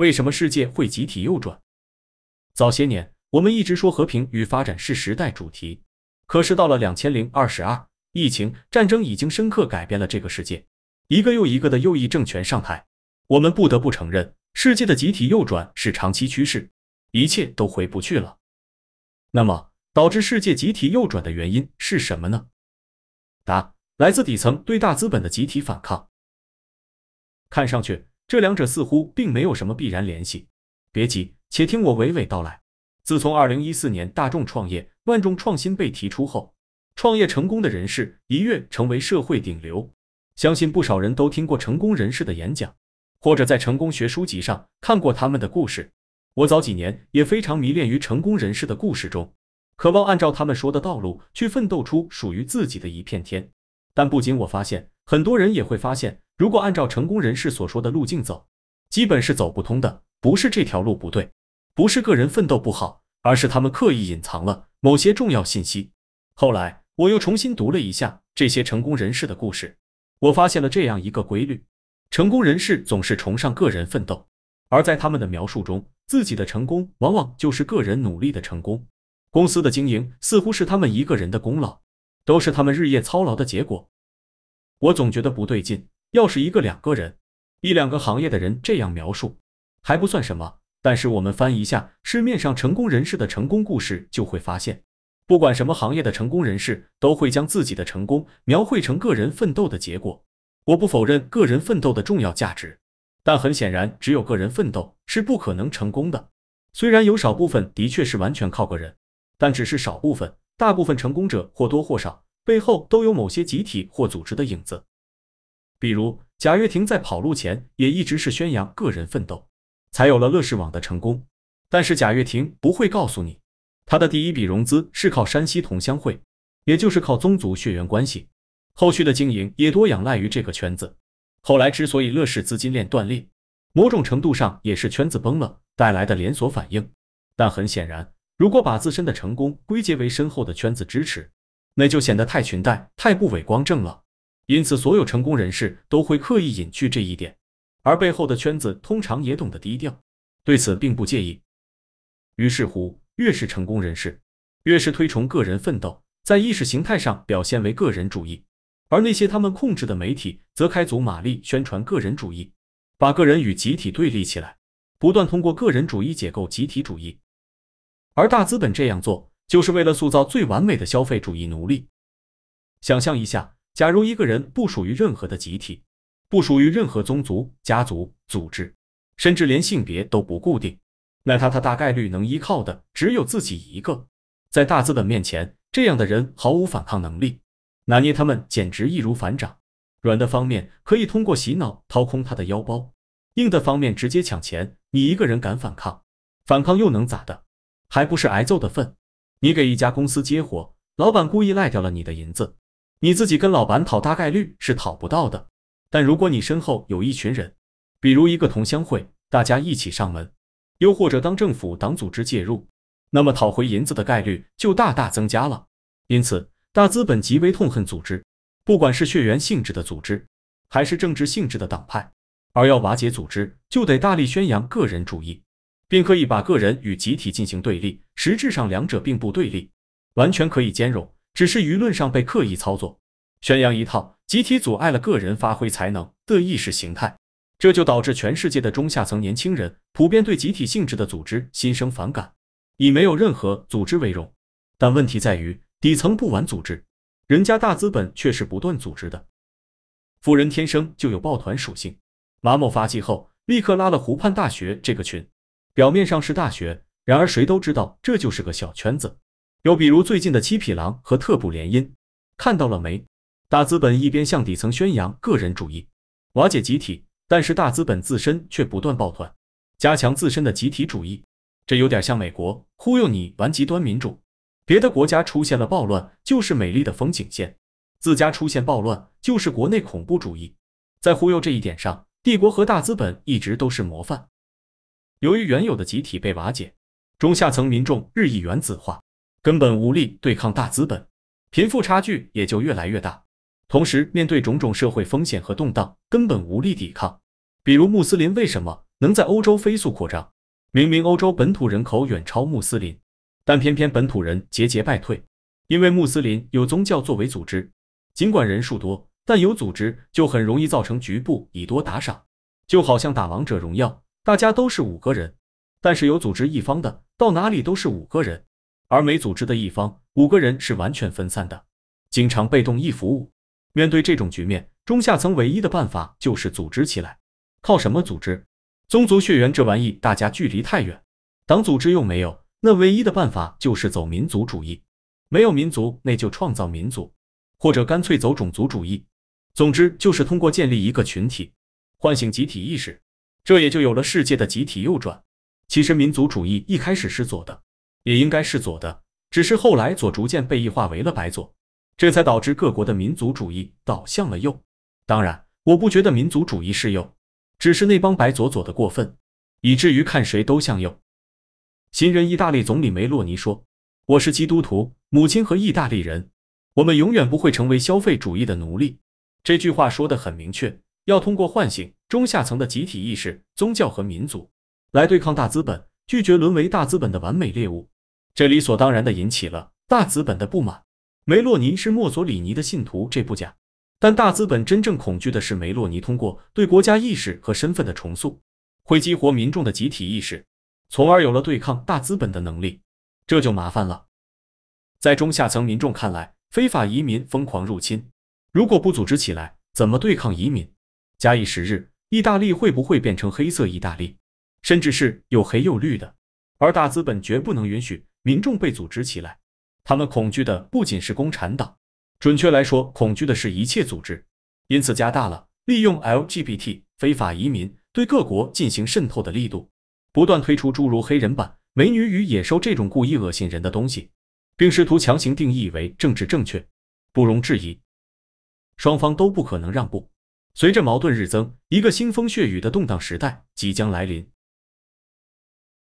为什么世界会集体右转？早些年，我们一直说和平与发展是时代主题，可是到了两千零二十二，疫情、战争已经深刻改变了这个世界，一个又一个的右翼政权上台，我们不得不承认，世界的集体右转是长期趋势，一切都回不去了。那么，导致世界集体右转的原因是什么呢？答：来自底层对大资本的集体反抗。看上去。这两者似乎并没有什么必然联系。别急，且听我娓娓道来。自从二零一四年“大众创业，万众创新”被提出后，创业成功的人士一跃成为社会顶流。相信不少人都听过成功人士的演讲，或者在成功学书籍上看过他们的故事。我早几年也非常迷恋于成功人士的故事中，渴望按照他们说的道路去奋斗出属于自己的一片天。但不仅我发现，很多人也会发现，如果按照成功人士所说的路径走，基本是走不通的。不是这条路不对，不是个人奋斗不好，而是他们刻意隐藏了某些重要信息。后来我又重新读了一下这些成功人士的故事，我发现了这样一个规律：成功人士总是崇尚个人奋斗，而在他们的描述中，自己的成功往往就是个人努力的成功，公司的经营似乎是他们一个人的功劳，都是他们日夜操劳的结果。我总觉得不对劲，要是一个两个人，一两个行业的人这样描述还不算什么。但是我们翻一下市面上成功人士的成功故事，就会发现，不管什么行业的成功人士，都会将自己的成功描绘成个人奋斗的结果。我不否认个人奋斗的重要价值，但很显然，只有个人奋斗是不可能成功的。虽然有少部分的确是完全靠个人，但只是少部分，大部分成功者或多或少。背后都有某些集体或组织的影子，比如贾跃亭在跑路前也一直是宣扬个人奋斗，才有了乐视网的成功。但是贾跃亭不会告诉你，他的第一笔融资是靠山西同乡会，也就是靠宗族血缘关系。后续的经营也多仰赖于这个圈子。后来之所以乐视资金链断裂，某种程度上也是圈子崩了带来的连锁反应。但很显然，如果把自身的成功归结为深厚的圈子支持。那就显得太裙带、太不伟光正了。因此，所有成功人士都会刻意隐去这一点，而背后的圈子通常也懂得低调，对此并不介意。于是乎，越是成功人士，越是推崇个人奋斗，在意识形态上表现为个人主义，而那些他们控制的媒体则开足马力宣传个人主义，把个人与集体对立起来，不断通过个人主义解构集体主义，而大资本这样做。就是为了塑造最完美的消费主义奴隶。想象一下，假如一个人不属于任何的集体，不属于任何宗族、家族、组织，甚至连性别都不固定，那他他大概率能依靠的只有自己一个。在大资本面前，这样的人毫无反抗能力，拿捏他们简直易如反掌。软的方面可以通过洗脑掏空他的腰包，硬的方面直接抢钱。你一个人敢反抗？反抗又能咋的？还不是挨揍的份。你给一家公司接活，老板故意赖掉了你的银子，你自己跟老板讨，大概率是讨不到的。但如果你身后有一群人，比如一个同乡会，大家一起上门，又或者当政府党组织介入，那么讨回银子的概率就大大增加了。因此，大资本极为痛恨组织，不管是血缘性质的组织，还是政治性质的党派，而要瓦解组织，就得大力宣扬个人主义。并可以把个人与集体进行对立，实质上两者并不对立，完全可以兼容，只是舆论上被刻意操作，宣扬一套集体阻碍了个人发挥才能的意识形态，这就导致全世界的中下层年轻人普遍对集体性质的组织心生反感，以没有任何组织为荣。但问题在于底层不玩组织，人家大资本却是不断组织的，富人天生就有抱团属性。马某发迹后，立刻拉了湖畔大学这个群。表面上是大学，然而谁都知道这就是个小圈子。又比如最近的七匹狼和特步联姻，看到了没？大资本一边向底层宣扬个人主义，瓦解集体，但是大资本自身却不断抱团，加强自身的集体主义。这有点像美国忽悠你玩极端民主，别的国家出现了暴乱就是美丽的风景线，自家出现暴乱就是国内恐怖主义，在忽悠这一点上，帝国和大资本一直都是模范。由于原有的集体被瓦解，中下层民众日益原子化，根本无力对抗大资本，贫富差距也就越来越大。同时，面对种种社会风险和动荡，根本无力抵抗。比如，穆斯林为什么能在欧洲飞速扩张？明明欧洲本土人口远超穆斯林，但偏偏本土人节节败退，因为穆斯林有宗教作为组织，尽管人数多，但有组织就很容易造成局部以多打少，就好像打王者荣耀。大家都是五个人，但是有组织一方的到哪里都是五个人，而没组织的一方五个人是完全分散的，经常被动一服务。面对这种局面，中下层唯一的办法就是组织起来。靠什么组织？宗族血缘这玩意大家距离太远，党组织又没有，那唯一的办法就是走民族主义。没有民族，那就创造民族，或者干脆走种族主义。总之就是通过建立一个群体，唤醒集体意识。这也就有了世界的集体右转。其实民族主义一开始是左的，也应该是左的，只是后来左逐渐被异化为了白左，这才导致各国的民族主义倒向了右。当然，我不觉得民族主义是右，只是那帮白左左的过分，以至于看谁都向右。新任意大利总理梅洛尼说：“我是基督徒，母亲和意大利人，我们永远不会成为消费主义的奴隶。”这句话说得很明确，要通过唤醒。中下层的集体意识、宗教和民族来对抗大资本，拒绝沦为大资本的完美猎物，这理所当然的引起了大资本的不满。梅洛尼是墨索里尼的信徒，这不假，但大资本真正恐惧的是梅洛尼通过对国家意识和身份的重塑，会激活民众的集体意识，从而有了对抗大资本的能力，这就麻烦了。在中下层民众看来，非法移民疯狂入侵，如果不组织起来，怎么对抗移民？假以时日。意大利会不会变成黑色意大利，甚至是又黑又绿的？而大资本绝不能允许民众被组织起来。他们恐惧的不仅是共产党，准确来说，恐惧的是一切组织。因此，加大了利用 LGBT 非法移民对各国进行渗透的力度，不断推出诸如《黑人版美女与野兽》这种故意恶心人的东西，并试图强行定义为政治正确，不容置疑。双方都不可能让步。随着矛盾日增，一个腥风血雨的动荡时代即将来临。